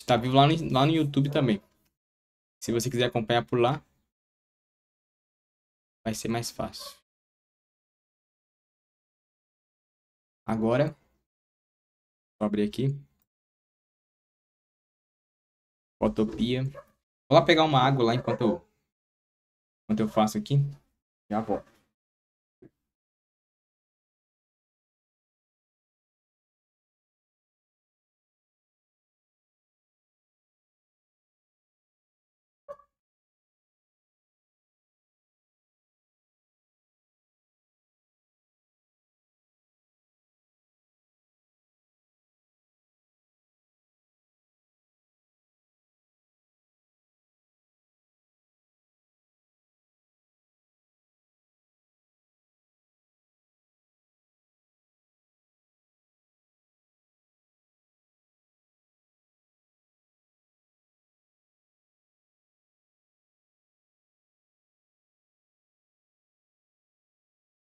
Está vivo lá no, lá no YouTube também. Se você quiser acompanhar por lá, vai ser mais fácil. Agora, vou abrir aqui. Fotopia. Vou lá pegar uma água lá enquanto eu, enquanto eu faço aqui. Já volto.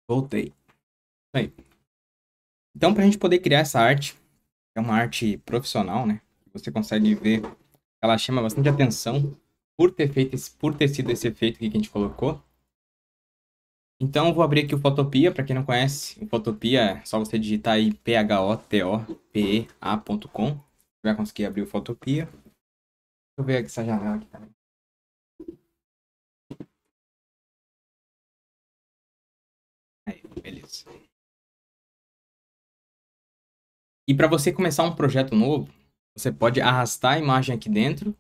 Voltei. Aí. Então, para a gente poder criar essa arte, é uma arte profissional, né? Você consegue ver, ela chama bastante atenção por ter feito, esse, por ter sido esse efeito que a gente colocou. Então, vou abrir aqui o Photopia, para quem não conhece. O Photopia, é só você digitar aí photopea.com. Vai conseguir abrir o Photopia. Deixa eu ver aqui essa janela aqui também. E para você começar um projeto novo, você pode arrastar a imagem aqui dentro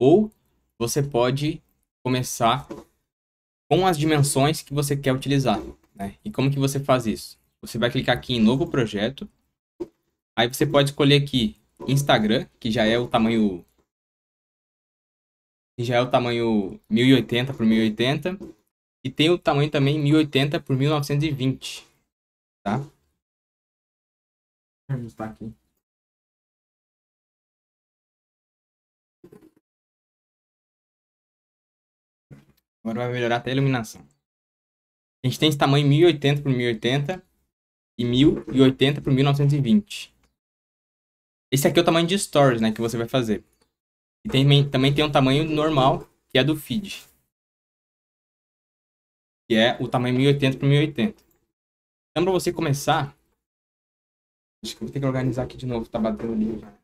ou você pode começar com as dimensões que você quer utilizar. Né? E como que você faz isso? Você vai clicar aqui em novo projeto. Aí você pode escolher aqui Instagram, que já é o tamanho que já é o tamanho 1080 por 1080 e tem o tamanho também 1080 por 1920. Tá? Deixa eu ajustar aqui. Agora vai melhorar até a iluminação. A gente tem esse tamanho 1080 por 1080 e 1080 por 1920. Esse aqui é o tamanho de stories, né, que você vai fazer. E tem, também tem um tamanho normal, que é do feed que é o tamanho 1080 por 1080. Então, para você começar, acho que eu vou ter que organizar aqui de novo, tá batendo ali já.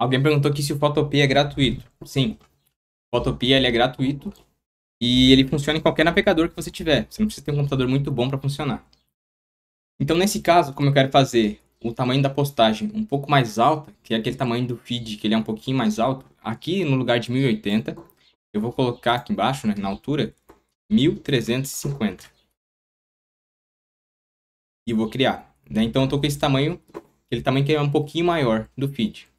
Alguém perguntou aqui se o Photopea é gratuito. Sim. O Photopea ele é gratuito e ele funciona em qualquer navegador que você tiver. Você não precisa ter um computador muito bom para funcionar. Então, nesse caso, como eu quero fazer o tamanho da postagem um pouco mais alta, que é aquele tamanho do feed que ele é um pouquinho mais alto, aqui no lugar de 1080, eu vou colocar aqui embaixo, né, na altura, 1350. E vou criar. Né? Então, eu estou com esse tamanho, aquele tamanho que é um pouquinho maior do feed.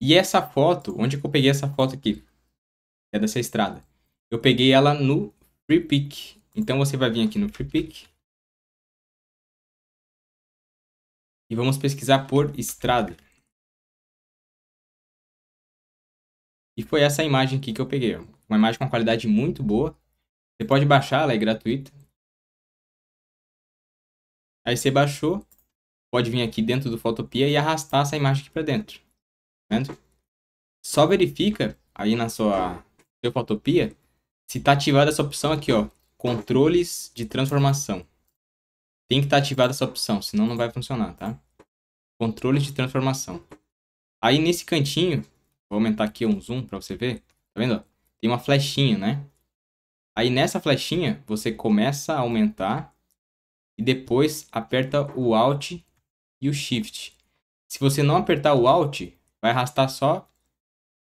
E essa foto, onde que eu peguei essa foto aqui? É dessa estrada. Eu peguei ela no Free Pick. Então você vai vir aqui no Free Pick. E vamos pesquisar por estrada. E foi essa imagem aqui que eu peguei. Uma imagem com uma qualidade muito boa. Você pode baixar, ela é gratuita. Aí você baixou, pode vir aqui dentro do Photopia e arrastar essa imagem aqui para dentro vendo? Só verifica aí na sua seu se tá ativada essa opção aqui, ó, controles de transformação. Tem que estar tá ativada essa opção, senão não vai funcionar, tá? Controles de transformação. Aí nesse cantinho, vou aumentar aqui um zoom para você ver, tá vendo? Tem uma flechinha, né? Aí nessa flechinha, você começa a aumentar e depois aperta o Alt e o Shift. Se você não apertar o Alt, vai arrastar só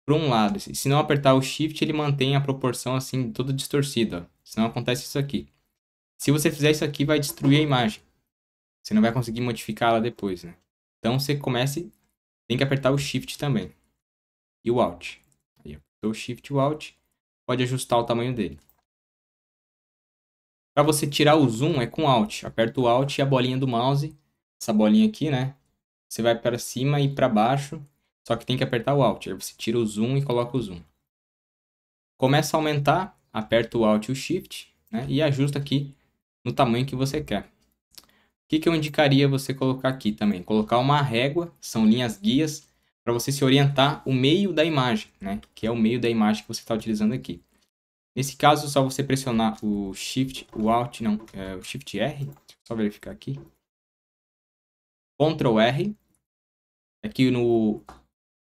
para um lado. Assim. Se não apertar o Shift, ele mantém a proporção assim, toda distorcida. Senão acontece isso aqui. Se você fizer isso aqui, vai destruir a imagem. Você não vai conseguir modificá-la depois, né? Então você comece, tem que apertar o Shift também. E o Alt. Aí, apertou o Shift e o Alt. Pode ajustar o tamanho dele. Para você tirar o zoom é com Alt. Aperta o Alt e a bolinha do mouse, essa bolinha aqui, né? Você vai para cima e para baixo só que tem que apertar o Alt. Aí você tira o zoom e coloca o zoom. Começa a aumentar, aperta o Alt e o Shift, né? E ajusta aqui no tamanho que você quer. O que, que eu indicaria você colocar aqui também? Colocar uma régua, são linhas guias, para você se orientar o meio da imagem, né? Que é o meio da imagem que você está utilizando aqui. Nesse caso, só você pressionar o Shift, o Alt, não, é, o Shift R. Só verificar aqui. Ctrl R. Aqui no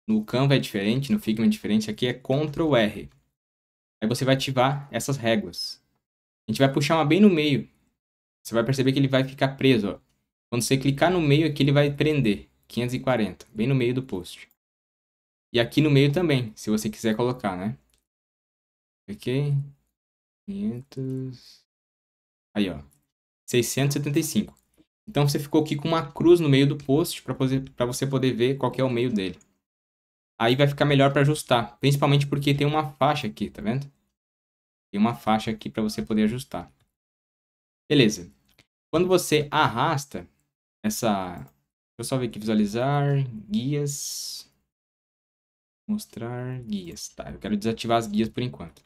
no Canva é diferente, no Figma é diferente, aqui é Ctrl R. Aí você vai ativar essas réguas. A gente vai puxar uma bem no meio. Você vai perceber que ele vai ficar preso, ó. Quando você clicar no meio aqui, ele vai prender. 540, bem no meio do post. E aqui no meio também, se você quiser colocar, né? Ok. 500... Aí, ó. 675. Então, você ficou aqui com uma cruz no meio do post para você poder ver qual é o meio dele aí vai ficar melhor para ajustar. Principalmente porque tem uma faixa aqui, tá vendo? Tem uma faixa aqui para você poder ajustar. Beleza. Quando você arrasta essa... Deixa eu só ver aqui, visualizar, guias, mostrar guias. Tá, eu quero desativar as guias por enquanto.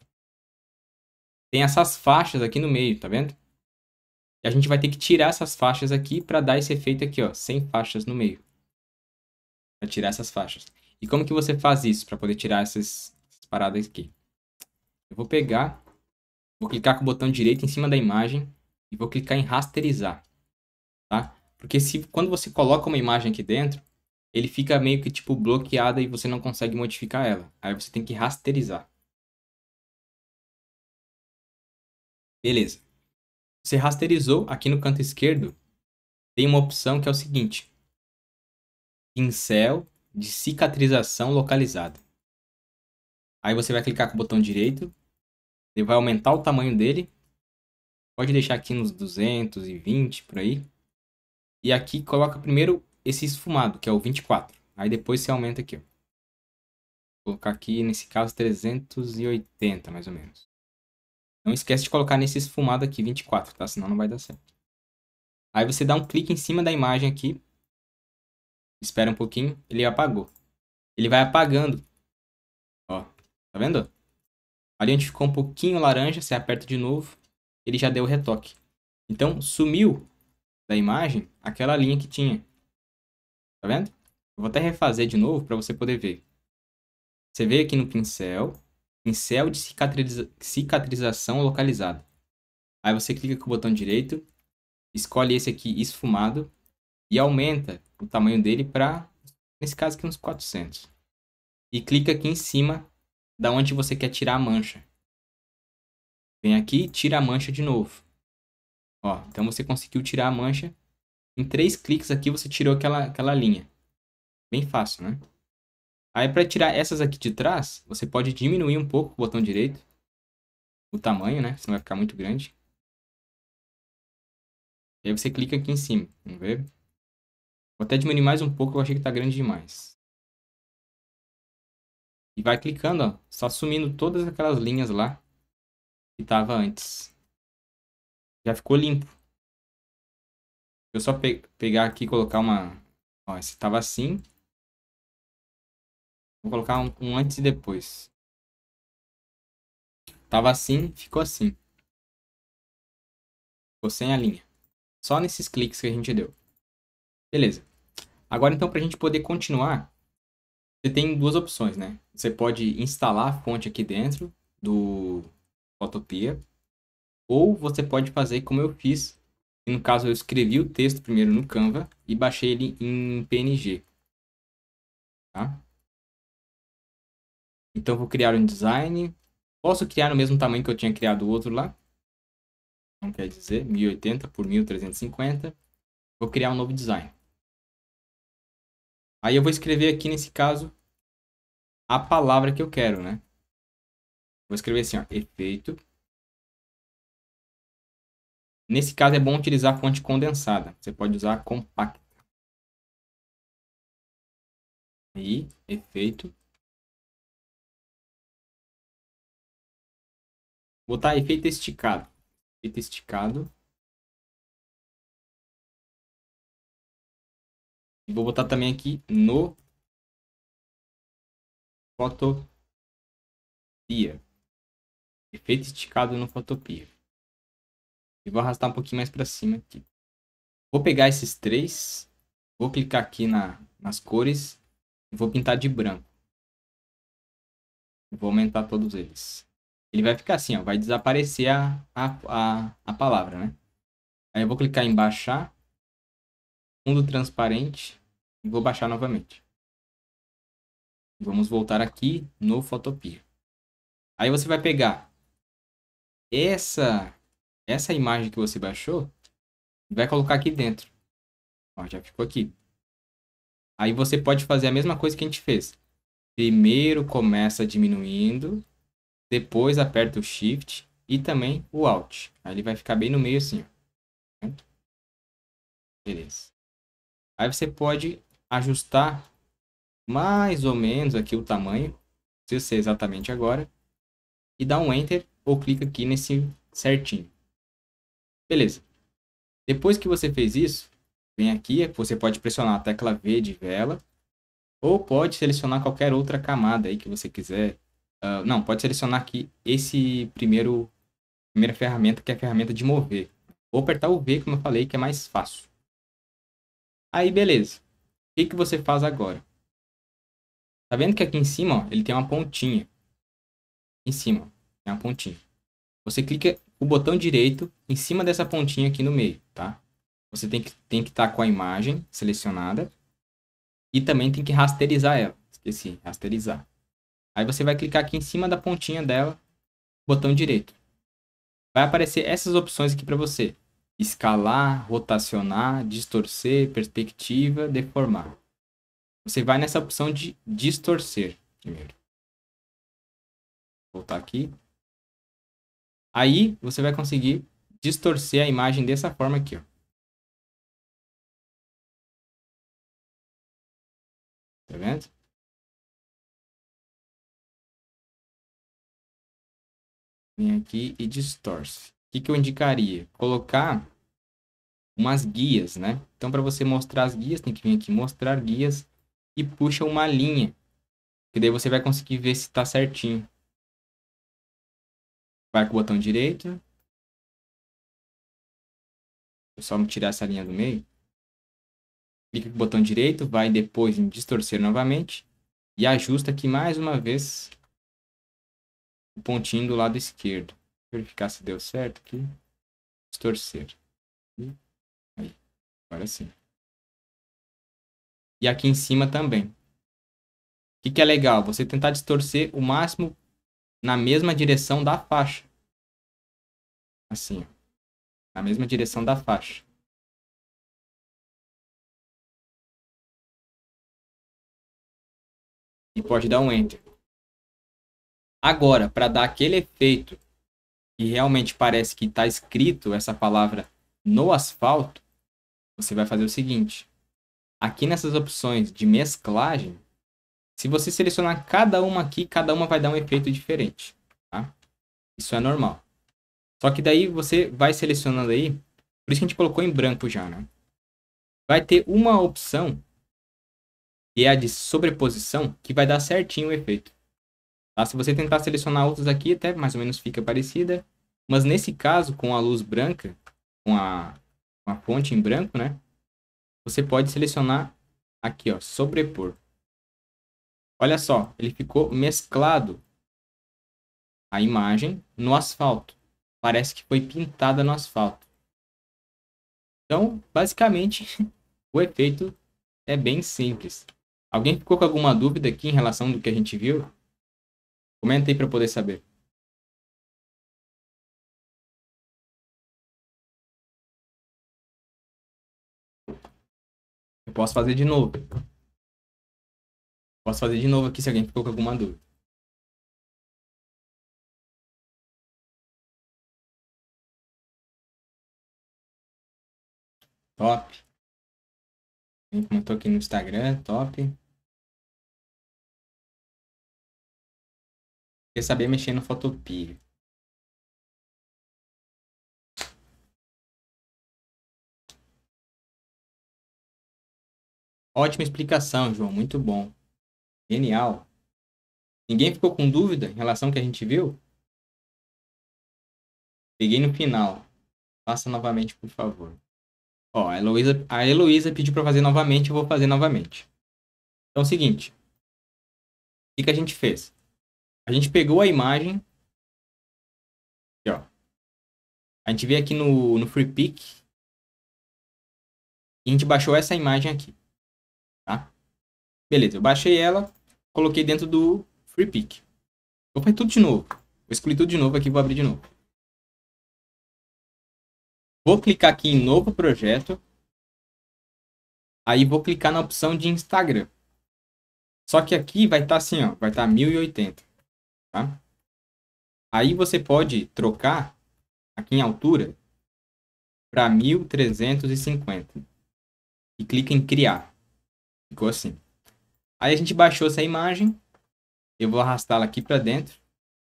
Tem essas faixas aqui no meio, tá vendo? E a gente vai ter que tirar essas faixas aqui para dar esse efeito aqui, ó, sem faixas no meio. Para tirar essas faixas. E como que você faz isso para poder tirar essas, essas paradas aqui? Eu vou pegar, vou clicar com o botão direito em cima da imagem e vou clicar em rasterizar, tá? Porque se, quando você coloca uma imagem aqui dentro, ele fica meio que tipo bloqueada e você não consegue modificar ela. Aí você tem que rasterizar. Beleza. Você rasterizou, aqui no canto esquerdo tem uma opção que é o seguinte. Pincel de cicatrização localizada. Aí você vai clicar com o botão direito, ele vai aumentar o tamanho dele. Pode deixar aqui nos 220 por aí. E aqui coloca primeiro esse esfumado, que é o 24. Aí depois você aumenta aqui. Vou colocar aqui, nesse caso, 380 mais ou menos. Não esquece de colocar nesse esfumado aqui 24, tá? Senão não vai dar certo. Aí você dá um clique em cima da imagem aqui Espera um pouquinho. Ele apagou. Ele vai apagando. Ó, tá vendo? Ali onde ficou um pouquinho laranja, você aperta de novo, ele já deu o retoque. Então, sumiu da imagem aquela linha que tinha. Tá vendo? Eu vou até refazer de novo para você poder ver. Você vê aqui no pincel, pincel de cicatriza cicatrização localizada. Aí você clica com o botão direito, escolhe esse aqui esfumado e aumenta o tamanho dele para, nesse caso aqui, uns 400. E clica aqui em cima da onde você quer tirar a mancha. Vem aqui tira a mancha de novo. Ó, então você conseguiu tirar a mancha. Em três cliques aqui você tirou aquela, aquela linha. Bem fácil, né? Aí para tirar essas aqui de trás, você pode diminuir um pouco o botão direito. O tamanho, né? Senão vai ficar muito grande. E aí você clica aqui em cima. Vamos ver. Vou até diminuir mais um pouco, eu achei que tá grande demais. E vai clicando, ó. Só sumindo todas aquelas linhas lá que tava antes. Já ficou limpo. Eu só pe pegar aqui e colocar uma... Ó, esse tava assim. Vou colocar um, um antes e depois. Tava assim, ficou assim. Ficou sem a linha. Só nesses cliques que a gente deu. Beleza. Agora, então, para a gente poder continuar, você tem duas opções, né? Você pode instalar a fonte aqui dentro do Fotopia, ou você pode fazer como eu fiz, no caso eu escrevi o texto primeiro no Canva e baixei ele em PNG. Tá? Então, vou criar um design. Posso criar no mesmo tamanho que eu tinha criado o outro lá. Não quer dizer, 1080 por 1350. Vou criar um novo design. Aí eu vou escrever aqui, nesse caso, a palavra que eu quero, né? Vou escrever assim, ó, efeito. Nesse caso é bom utilizar fonte condensada. Você pode usar compacta. Aí, efeito. Vou botar efeito esticado. Efeito esticado. Vou botar também aqui no Fotopia. Efeito esticado no Fotopia. E vou arrastar um pouquinho mais para cima aqui. Vou pegar esses três. Vou clicar aqui na, nas cores. E vou pintar de branco. Vou aumentar todos eles. Ele vai ficar assim, ó. Vai desaparecer a, a, a, a palavra, né? Aí eu vou clicar em baixar. Fundo transparente e vou baixar novamente. Vamos voltar aqui no Photopia. Aí você vai pegar essa essa imagem que você baixou e vai colocar aqui dentro. Ó, já ficou aqui. Aí você pode fazer a mesma coisa que a gente fez. Primeiro começa diminuindo, depois aperta o Shift e também o Alt. Aí ele vai ficar bem no meio assim. Ó. Beleza. Aí você pode ajustar mais ou menos aqui o tamanho, não precisa ser é exatamente agora, e dá um Enter ou clica aqui nesse certinho. Beleza. Depois que você fez isso, vem aqui, você pode pressionar a tecla V de vela, ou pode selecionar qualquer outra camada aí que você quiser. Uh, não, pode selecionar aqui esse primeiro, primeira ferramenta, que é a ferramenta de mover. Vou apertar o V, como eu falei, que é mais fácil. Aí, beleza que, que você faz agora? Tá vendo que aqui em cima, ó, ele tem uma pontinha. Em cima, tem uma pontinha. Você clica o botão direito em cima dessa pontinha aqui no meio, tá? Você tem que estar tem que tá com a imagem selecionada e também tem que rasterizar ela. Esqueci, rasterizar. Aí você vai clicar aqui em cima da pontinha dela, botão direito. Vai aparecer essas opções aqui para você escalar, rotacionar, distorcer, perspectiva, deformar. Você vai nessa opção de distorcer primeiro. Voltar aqui. Aí você vai conseguir distorcer a imagem dessa forma aqui, ó. Tá vendo? Vem aqui e distorce. O que, que eu indicaria? Colocar umas guias, né? Então, para você mostrar as guias, tem que vir aqui mostrar guias e puxa uma linha. Que daí você vai conseguir ver se está certinho. Vai com o botão direito. só me tirar essa linha do meio. Clica com o botão direito, vai depois em distorcer novamente. E ajusta aqui mais uma vez o pontinho do lado esquerdo. Verificar se deu certo aqui. Distorcer. Agora sim. E aqui em cima também. O que, que é legal? Você tentar distorcer o máximo na mesma direção da faixa. Assim, Na mesma direção da faixa. E pode dar um Enter. Agora, para dar aquele efeito que realmente parece que está escrito essa palavra no asfalto, você vai fazer o seguinte. Aqui nessas opções de mesclagem, se você selecionar cada uma aqui, cada uma vai dar um efeito diferente. Tá? Isso é normal. Só que daí você vai selecionando aí. Por isso que a gente colocou em branco já, né? Vai ter uma opção, que é a de sobreposição, que vai dar certinho o efeito. Tá? Se você tentar selecionar outros aqui, até mais ou menos fica parecida. Mas nesse caso, com a luz branca, com a uma fonte em branco, né? Você pode selecionar aqui, ó, sobrepor. Olha só, ele ficou mesclado a imagem no asfalto. Parece que foi pintada no asfalto. Então, basicamente, o efeito é bem simples. Alguém ficou com alguma dúvida aqui em relação do que a gente viu? Comenta aí para poder saber. Eu posso fazer de novo. Posso fazer de novo aqui se alguém ficou com alguma dúvida. Top. Quem comentou aqui no Instagram, top. Quer saber mexer no Photopea. Ótima explicação, João. Muito bom. Genial. Ninguém ficou com dúvida em relação ao que a gente viu? Peguei no final. Faça novamente, por favor. Ó, a Heloísa, a Heloísa pediu para fazer novamente, eu vou fazer novamente. Então é o seguinte. O que, que a gente fez? A gente pegou a imagem. Aqui, ó. A gente veio aqui no, no Pick. E a gente baixou essa imagem aqui. Tá? Beleza, eu baixei ela, coloquei dentro do free pick. Vou fazer tudo de novo. Vou excluir tudo de novo aqui, vou abrir de novo. Vou clicar aqui em novo projeto. Aí vou clicar na opção de Instagram. Só que aqui vai estar tá assim, ó, vai estar tá 1080, tá? Aí você pode trocar aqui em altura para 1350 e clica em criar. Ficou assim. Aí a gente baixou essa imagem. Eu vou arrastá-la aqui para dentro,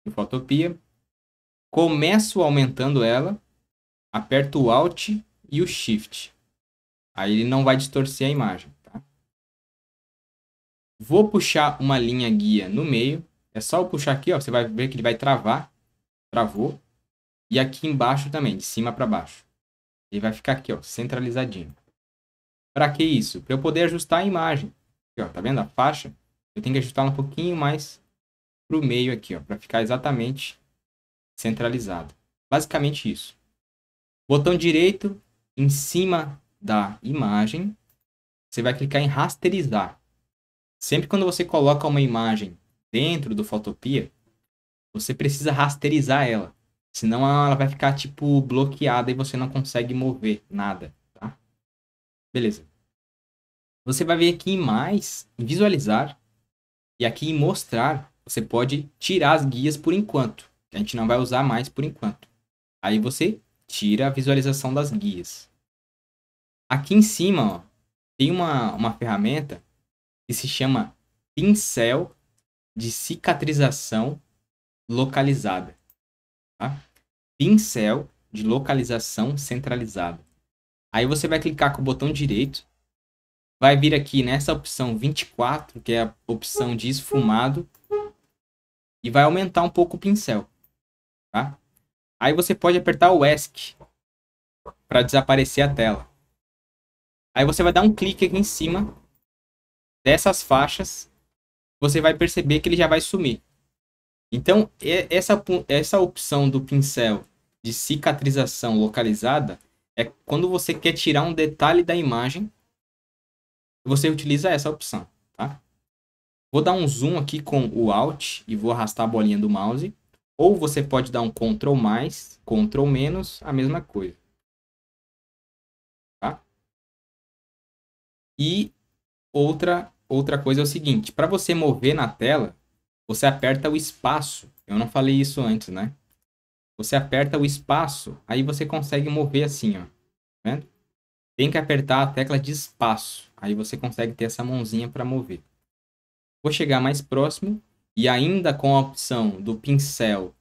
em Fotopia. Começo aumentando ela, aperto o Alt e o Shift. Aí ele não vai distorcer a imagem. Tá? Vou puxar uma linha guia no meio. É só eu puxar aqui, ó, você vai ver que ele vai travar. Travou. E aqui embaixo também, de cima para baixo. Ele vai ficar aqui, ó, centralizadinho. Para que isso? Para eu poder ajustar a imagem. Aqui, ó, tá vendo a faixa? Eu tenho que ajustar um pouquinho mais para o meio aqui, ó, para ficar exatamente centralizado. Basicamente isso. Botão direito em cima da imagem, você vai clicar em rasterizar. Sempre quando você coloca uma imagem dentro do Photopia, você precisa rasterizar ela. Senão ela vai ficar tipo bloqueada e você não consegue mover nada. Beleza. Você vai vir aqui em mais, em visualizar, e aqui em mostrar, você pode tirar as guias por enquanto. A gente não vai usar mais por enquanto. Aí você tira a visualização das guias. Aqui em cima, ó, tem uma, uma ferramenta que se chama pincel de cicatrização localizada. Tá? Pincel de localização centralizada. Aí você vai clicar com o botão direito, vai vir aqui nessa opção 24, que é a opção de esfumado, e vai aumentar um pouco o pincel, tá? Aí você pode apertar o ESC para desaparecer a tela. Aí você vai dar um clique aqui em cima dessas faixas, você vai perceber que ele já vai sumir. Então, essa, essa opção do pincel de cicatrização localizada é quando você quer tirar um detalhe da imagem, você utiliza essa opção, tá? Vou dar um zoom aqui com o Alt e vou arrastar a bolinha do mouse. Ou você pode dar um Ctrl mais, Ctrl menos, a mesma coisa. Tá? E outra, outra coisa é o seguinte, para você mover na tela, você aperta o espaço. Eu não falei isso antes, né? Você aperta o espaço, aí você consegue mover assim, ó. Tá vendo? Tem que apertar a tecla de espaço. Aí você consegue ter essa mãozinha para mover. Vou chegar mais próximo e ainda com a opção do pincel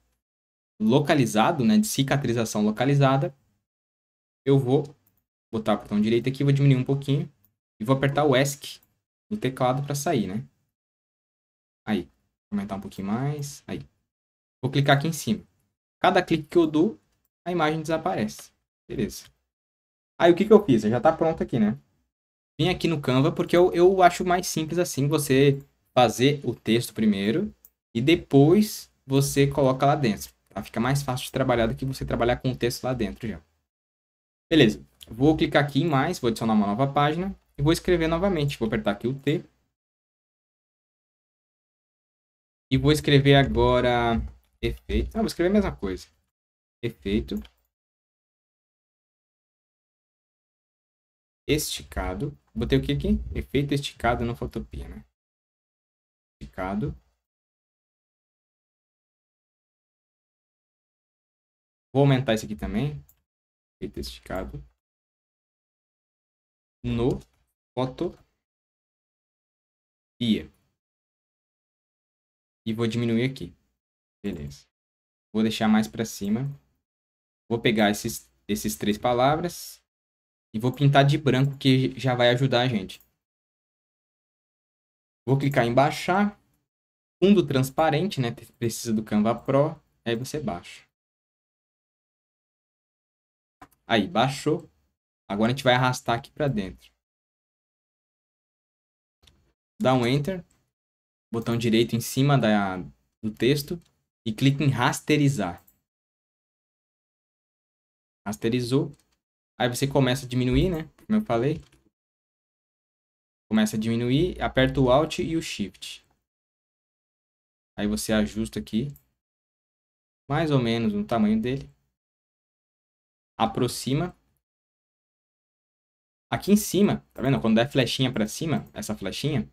localizado, né, de cicatrização localizada, eu vou botar o botão direito aqui, vou diminuir um pouquinho e vou apertar o ESC no teclado para sair, né? Aí, aumentar um pouquinho mais, aí. Vou clicar aqui em cima. Cada clique que eu dou, a imagem desaparece. Beleza. Aí o que, que eu fiz? Já está pronto aqui, né? Vim aqui no Canva, porque eu, eu acho mais simples assim você fazer o texto primeiro e depois você coloca lá dentro. Tá? Fica mais fácil de trabalhar do que você trabalhar com o texto lá dentro já. Beleza. Vou clicar aqui em mais, vou adicionar uma nova página e vou escrever novamente. Vou apertar aqui o T. E vou escrever agora Efeito. Ah, vou escrever a mesma coisa. Efeito. Esticado. Botei o que aqui? Efeito esticado no Fotopia, né? Esticado. Vou aumentar esse aqui também. Efeito esticado. No Fotopia. E vou diminuir aqui. Beleza. Vou deixar mais para cima. Vou pegar esses, esses três palavras e vou pintar de branco que já vai ajudar a gente. Vou clicar em baixar. Fundo transparente, né? Precisa do Canva Pro. Aí você baixa. Aí, baixou. Agora a gente vai arrastar aqui para dentro. Dá um Enter. Botão direito em cima da, do texto e clica em rasterizar. Rasterizou. Aí você começa a diminuir, né? Como eu falei. Começa a diminuir, aperta o Alt e o Shift. Aí você ajusta aqui. Mais ou menos no tamanho dele. Aproxima. Aqui em cima, tá vendo? Quando der flechinha para cima, essa flechinha,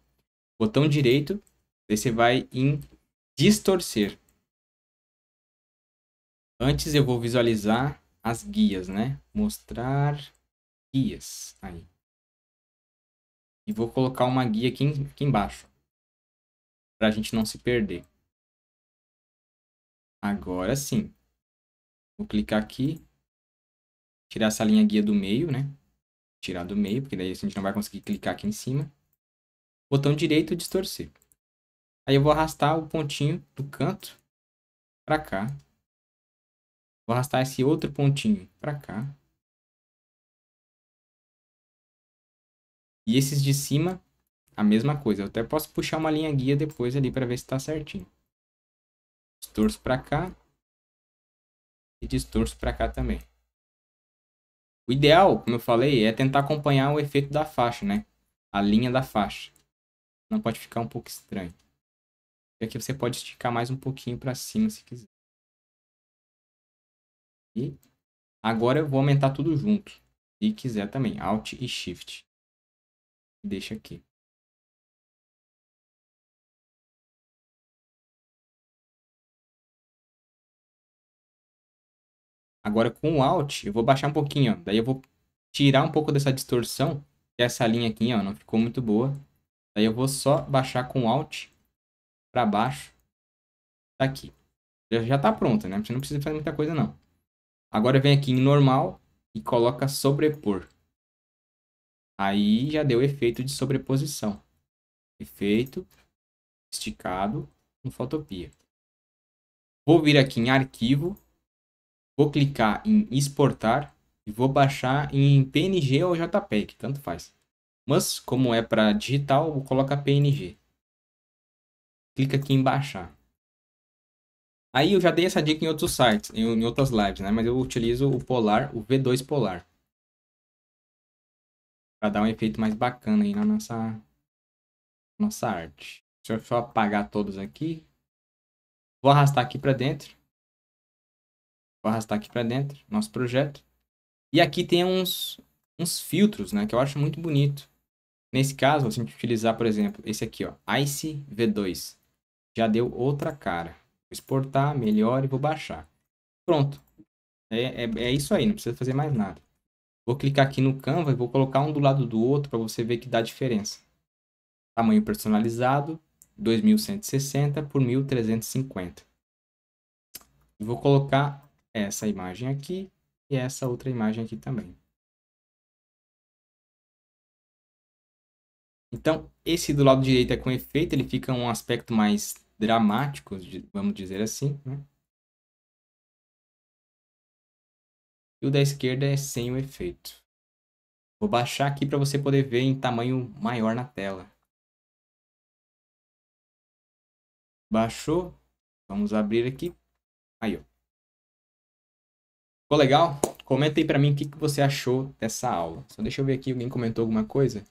botão direito, aí você vai em distorcer. Antes eu vou visualizar as guias, né? Mostrar guias. Aí. E vou colocar uma guia aqui, aqui embaixo. Para a gente não se perder. Agora sim. Vou clicar aqui. Tirar essa linha guia do meio, né? Tirar do meio, porque daí a gente não vai conseguir clicar aqui em cima. Botão direito, distorcer. Aí eu vou arrastar o pontinho do canto para cá Vou arrastar esse outro pontinho para cá. E esses de cima, a mesma coisa. Eu até posso puxar uma linha guia depois ali para ver se está certinho. Distorço para cá. E distorço para cá também. O ideal, como eu falei, é tentar acompanhar o efeito da faixa, né? A linha da faixa. Não pode ficar um pouco estranho. E aqui você pode esticar mais um pouquinho para cima se quiser aqui. Agora eu vou aumentar tudo junto. Se quiser também, Alt e Shift. Deixa aqui. Agora com o Alt, eu vou baixar um pouquinho, ó. Daí eu vou tirar um pouco dessa distorção, dessa é linha aqui, ó, não ficou muito boa. Daí eu vou só baixar com Alt para baixo. Tá aqui. Já, está tá pronta, né? Você não precisa fazer muita coisa, não. Agora vem aqui em normal e coloca sobrepor. Aí já deu efeito de sobreposição. Efeito esticado no Photopia. Vou vir aqui em arquivo, vou clicar em exportar e vou baixar em PNG ou JPEG, tanto faz. Mas como é para digital, vou colocar PNG. Clica aqui em baixar. Aí eu já dei essa dica em outros sites, em, em outras lives, né? Mas eu utilizo o Polar, o V2 Polar. Pra dar um efeito mais bacana aí na nossa, nossa arte. Deixa eu só apagar todos aqui. Vou arrastar aqui para dentro. Vou arrastar aqui para dentro, nosso projeto. E aqui tem uns, uns filtros, né? Que eu acho muito bonito. Nesse caso, se a gente utilizar, por exemplo, esse aqui, ó. Ice V2. Já deu outra cara exportar, melhor e vou baixar. Pronto. É, é, é, isso aí, não precisa fazer mais nada. Vou clicar aqui no Canva e vou colocar um do lado do outro para você ver que dá diferença. Tamanho personalizado, 2160 por 1350. vou colocar essa imagem aqui e essa outra imagem aqui também. Então, esse do lado direito é com efeito, ele fica um aspecto mais dramáticos, vamos dizer assim, né? E o da esquerda é sem o efeito. Vou baixar aqui para você poder ver em tamanho maior na tela. Baixou. Vamos abrir aqui. Aí, ó. Ficou legal? Comenta aí para mim o que, que você achou dessa aula. Só deixa eu ver aqui, alguém comentou alguma coisa?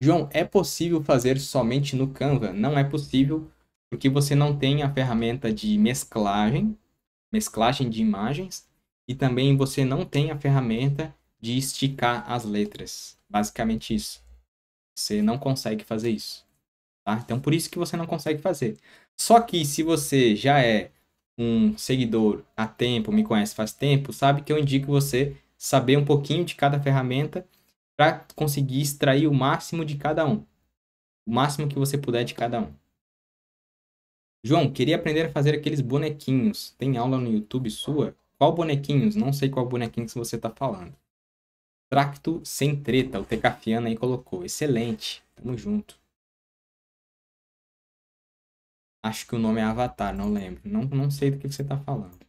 João, é possível fazer somente no Canva? Não é possível porque você não tem a ferramenta de mesclagem, mesclagem de imagens, e também você não tem a ferramenta de esticar as letras. Basicamente isso. Você não consegue fazer isso. Tá? Então por isso que você não consegue fazer. Só que se você já é um seguidor há tempo, me conhece faz tempo, sabe que eu indico você saber um pouquinho de cada ferramenta para conseguir extrair o máximo de cada um. O máximo que você puder de cada um. João, queria aprender a fazer aqueles bonequinhos. Tem aula no YouTube sua? Qual bonequinhos? Não sei qual bonequinho que você está falando. Tracto sem treta, o Tecafiana aí colocou. Excelente, tamo junto. Acho que o nome é Avatar, não lembro. Não, não sei do que você está falando.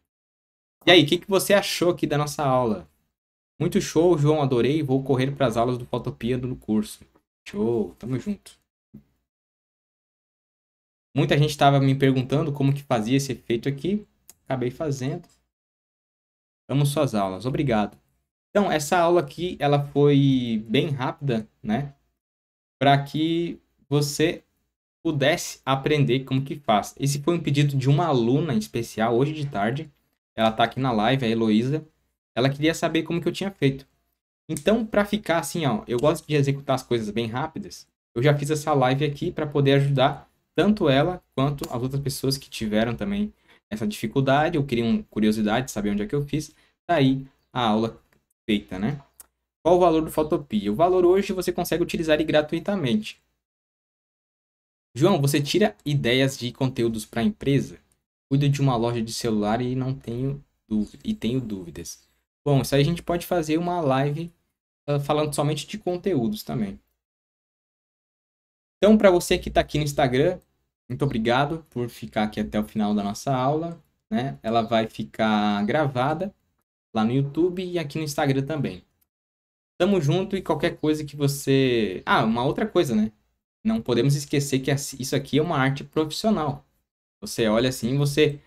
E aí, o que, que você achou aqui da nossa aula? Muito show, João, adorei. Vou correr para as aulas do Fotopia do curso. Show, tamo junto. Muita gente estava me perguntando como que fazia esse efeito aqui. Acabei fazendo. Amo suas aulas. Obrigado. Então, essa aula aqui, ela foi bem rápida, né? Para que você pudesse aprender como que faz. Esse foi um pedido de uma aluna especial, hoje de tarde. Ela está aqui na live, a Heloísa. Ela queria saber como que eu tinha feito. Então, para ficar assim, ó, eu gosto de executar as coisas bem rápidas. Eu já fiz essa live aqui para poder ajudar tanto ela quanto as outras pessoas que tiveram também essa dificuldade ou queriam curiosidade, saber onde é que eu fiz, tá aí a aula feita, né? Qual o valor do Fotopia? O valor hoje você consegue utilizar ele gratuitamente. João, você tira ideias de conteúdos para a empresa? Cuido de uma loja de celular e não tenho dúvida, e tenho dúvidas. Bom, isso aí a gente pode fazer uma live uh, falando somente de conteúdos também. Então, para você que está aqui no Instagram, muito obrigado por ficar aqui até o final da nossa aula. Né? Ela vai ficar gravada lá no YouTube e aqui no Instagram também. Tamo junto e qualquer coisa que você. Ah, uma outra coisa, né? Não podemos esquecer que isso aqui é uma arte profissional. Você olha assim, você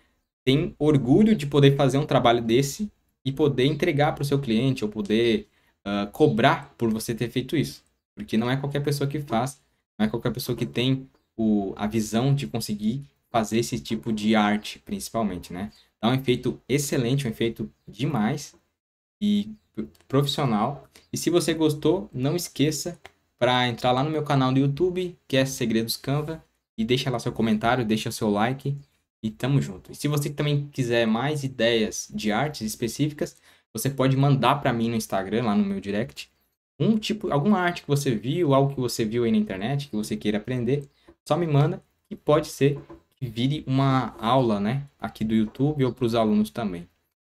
tem orgulho de poder fazer um trabalho desse e poder entregar para o seu cliente ou poder uh, cobrar por você ter feito isso. Porque não é qualquer pessoa que faz, não é qualquer pessoa que tem o, a visão de conseguir fazer esse tipo de arte, principalmente, né? Dá um efeito excelente, um efeito demais e profissional. E se você gostou, não esqueça para entrar lá no meu canal do YouTube, que é Segredos Canva, e deixa lá seu comentário, deixa seu like e tamo junto. E se você também quiser mais ideias de artes específicas, você pode mandar para mim no Instagram, lá no meu direct, um tipo, alguma arte que você viu, algo que você viu aí na internet, que você queira aprender. Só me manda e pode ser que vire uma aula, né? Aqui do YouTube ou para os alunos também.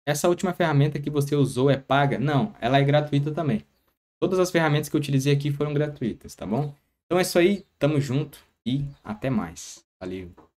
Essa última ferramenta que você usou é paga? Não, ela é gratuita também. Todas as ferramentas que eu utilizei aqui foram gratuitas, tá bom? Então é isso aí, tamo junto e até mais. Valeu!